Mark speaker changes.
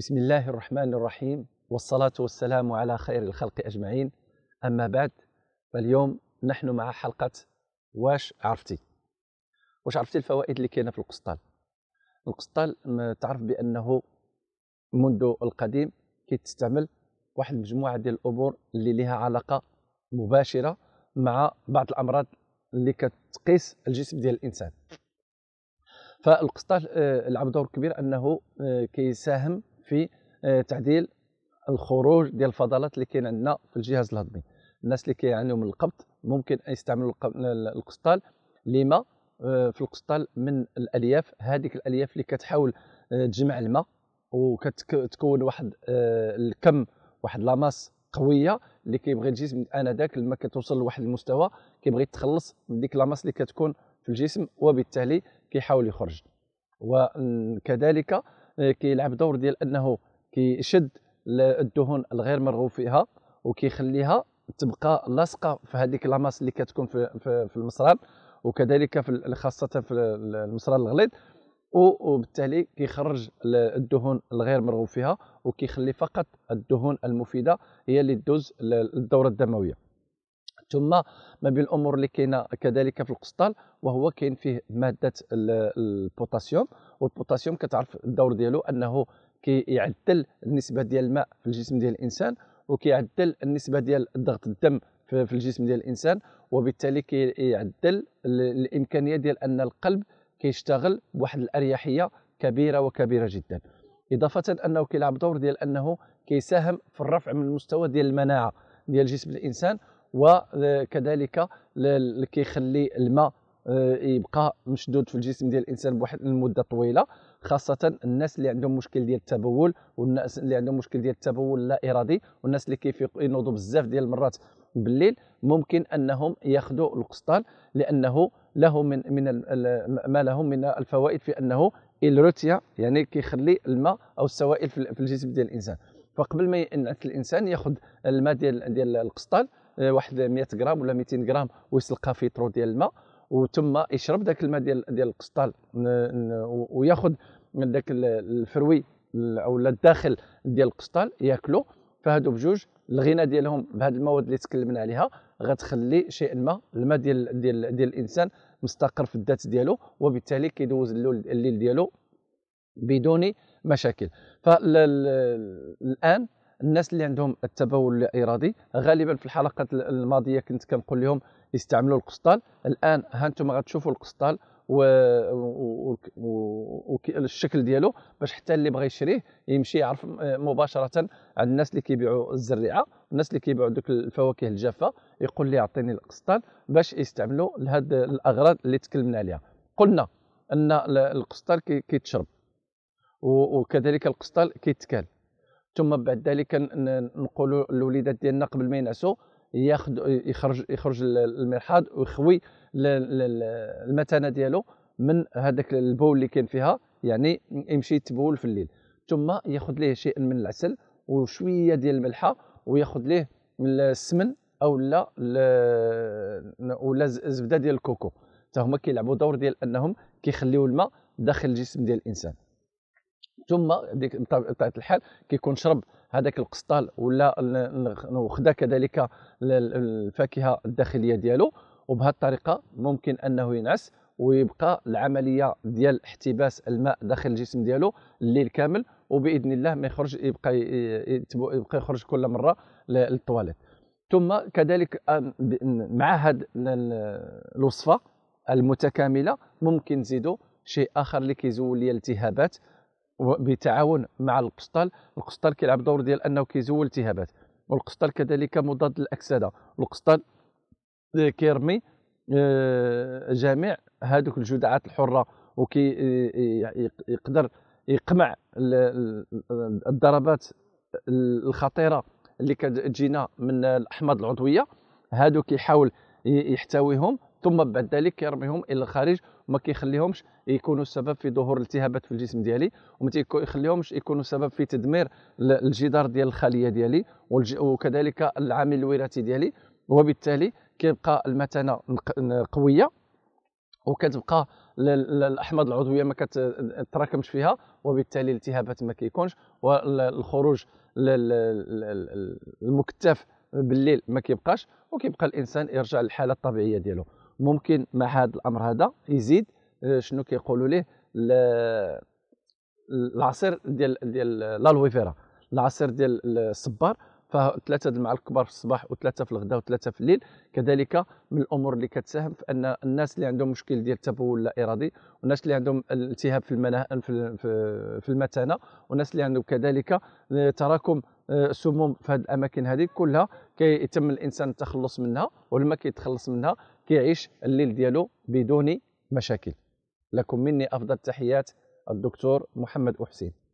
Speaker 1: بسم الله الرحمن الرحيم والصلاة والسلام على خير الخلق أجمعين أما بعد فاليوم نحن مع حلقة واش عرفتي واش عرفتي الفوائد اللي كاينة في القسطال القسطال تعرف بأنه منذ القديم كيتستعمل واحد المجموعة ديال الأمور اللي لها علاقة مباشرة مع بعض الأمراض اللي كتقيس الجسم ديال الإنسان فالقسطال آه، لعب دور كبير أنه آه، كيساهم في آه، تعديل الخروج ديال الفضلات اللي كاين عندنا في الجهاز الهضمي الناس اللي كيعانيو من القبض ممكن يستعملوا القسطال لما آه، في القسطال من الالياف هذيك الالياف اللي كتحاول آه، تجمع الماء وكتكون واحد الكم واحد لاماس قويه اللي كيبغي الجسم انذاك لما كتوصل لواحد المستوى كيبغي يتخلص من ديك لاماس اللي كتكون في الجسم وبالتالي كيحاول يخرج وكذلك كيلعب دور ديال انه كيشد الدهون الغير مرغوب فيها وكيخليها تبقى لاصقه في هذيك لاماس اللي كتكون في, في, في المصران وكذلك في خاصه في المصران الغليظ وبالتالي كيخرج الدهون الغير مرغوب فيها وكيخلي فقط الدهون المفيده هي اللي تدوز للدوره الدمويه ثم ما بين الامور اللي كاينه كذلك في القسطال وهو كاين فيه ماده البوتاسيوم والبوتاسيوم كتعرف الدور ديالو انه كيعدل النسبه ديال الماء في الجسم ديال الانسان وكيعدل النسبه ديال ضغط الدم في الجسم ديال الانسان وبالتالي كيعدل الامكانيه ديال ان القلب كيشتغل بواحد الاريحيه كبيره وكبيره جدا اضافه انه كيلعب دور ديال انه كيساهم في الرفع من المستوى ديال المناعه ديال جسم الانسان وكذلك كيخلي الماء آه، يبقى مشدود في الجسم ديال الانسان بواحد المده طويله خاصه الناس اللي عندهم مشكل ديال التبول والناس اللي عندهم مشكل ديال التبول لا ارادي والناس اللي كيفيقوا ينوضوا بزاف ديال المرات بالليل ممكن انهم ياخذوا القسطان لانه له من من ما له من الفوائد في انه الروتيا يعني كيخلي الماء او السوائل في الجسم ديال الانسان فقبل ما ينعس الانسان ياخذ الماء ديال ديال القسطان آه، واحد 100 غرام ولا 200 غرام ويسلقها في طرو ديال الماء وثم يشرب ذاك الماء ديال ديال القسطال وياخذ ذاك الفروي او الداخل ديال القسطال ياكلو فهادو بجوج الغنى ديالهم بهاد المواد اللي تكلمنا عليها غتخلي شيئا ما الماء ديال ديال ديال الانسان مستقر في الذات ديالو وبالتالي كيدوز الليل ديالو بدون مشاكل فالان الناس اللي عندهم التبول الارادي غالبا في الحلقات الماضيه كنت كنقول لهم يستعملوا القسطال الان ها انتم غتشوفوا القسطال الشكل ديالو باش حتى اللي بغى يشريه يمشي يعرف مباشره عن الناس اللي كيبيعوا الزريعه الناس اللي كيبيعوا دوك الفواكه الجافه يقول لي اعطيني القسطال باش يستعملوا لهاد الاغراض اللي تكلمنا عليها قلنا ان القسطال كيتشرب وكذلك القسطال كيتكال ثم بعد ذلك نقولوا للوليدات ديالنا قبل ما ينعسوا ياخذ يخرج يخرج المرحاض ويخوي المتانه ديالو من هذاك البول اللي كان فيها يعني يمشي يتبول في الليل ثم ياخذ ليه شيء من العسل وشويه ديال الملحه وياخذ ليه السمن او لا ولا زبده ديال الكوكو حتى هما كيلعبوا دور ديال انهم كيخليو الماء داخل الجسم ديال الانسان ثم ديك بطبيعه الحال كيكون شرب هذاك القسطال ولا وخدا كذلك الفاكهه الداخليه ديالو وبهذه الطريقه ممكن انه ينعس ويبقى العمليه ديال احتباس الماء داخل الجسم ديالو الليل كامل وباذن الله ما يخرج يبقى يبقى يخرج كل مره للطواليت ثم كذلك مع هذه الوصفه المتكامله ممكن نزيدوا شيء اخر اللي كيزول لي الالتهابات بتعاون مع القسطل القسطل كيلعب دور ديال انه كيزول التهابات والقسطل كذلك مضاد للاكسده القسطل آه، كيرمي آه، جميع هذوك الجدعات الحره وكي آه، يقدر يقمع الضربات الخطيره اللي كتجينا من الاحماض العضويه هادو كيحاول يحتويهم ثم بعد ذلك يرميهم الى الخارج ما كيخليهمش يكونوا سبب في ظهور التهابات في الجسم ديالي وما كيخليهمش يكونوا سبب في تدمير الجدار ديال الخليه ديالي وكذلك العامل الوراثي ديالي وبالتالي كيبقى المتانه قويه وكتبقى الاحماض العضويه ما كتتراكمش فيها وبالتالي الالتهابات ما كيكونش والخروج المكتف بالليل ما كيبقاش وكيبقى الانسان يرجع للحاله الطبيعيه ديالو ممكن مع هذا الامر هذا يزيد آه، شنو كيقولوا ليه العصير ديال ديال لالويفيرا العصير ديال الصبار فثلاثه المعالق الكبار في الصباح وثلاثه في الغداء وثلاثه في الليل كذلك من الامور اللي كتساهم في ان الناس اللي عندهم مشكل ديال التبول لا ارادي والناس اللي عندهم التهاب في المناه في, في المثانه والناس اللي عندهم كذلك آه، تراكم آه، سموم في هذه الاماكن هذه كلها كيتم كي الانسان التخلص منها ولما كيتخلص منها كيعيش الليل ديالو بدون مشاكل لكم مني افضل التحيات الدكتور محمد احسين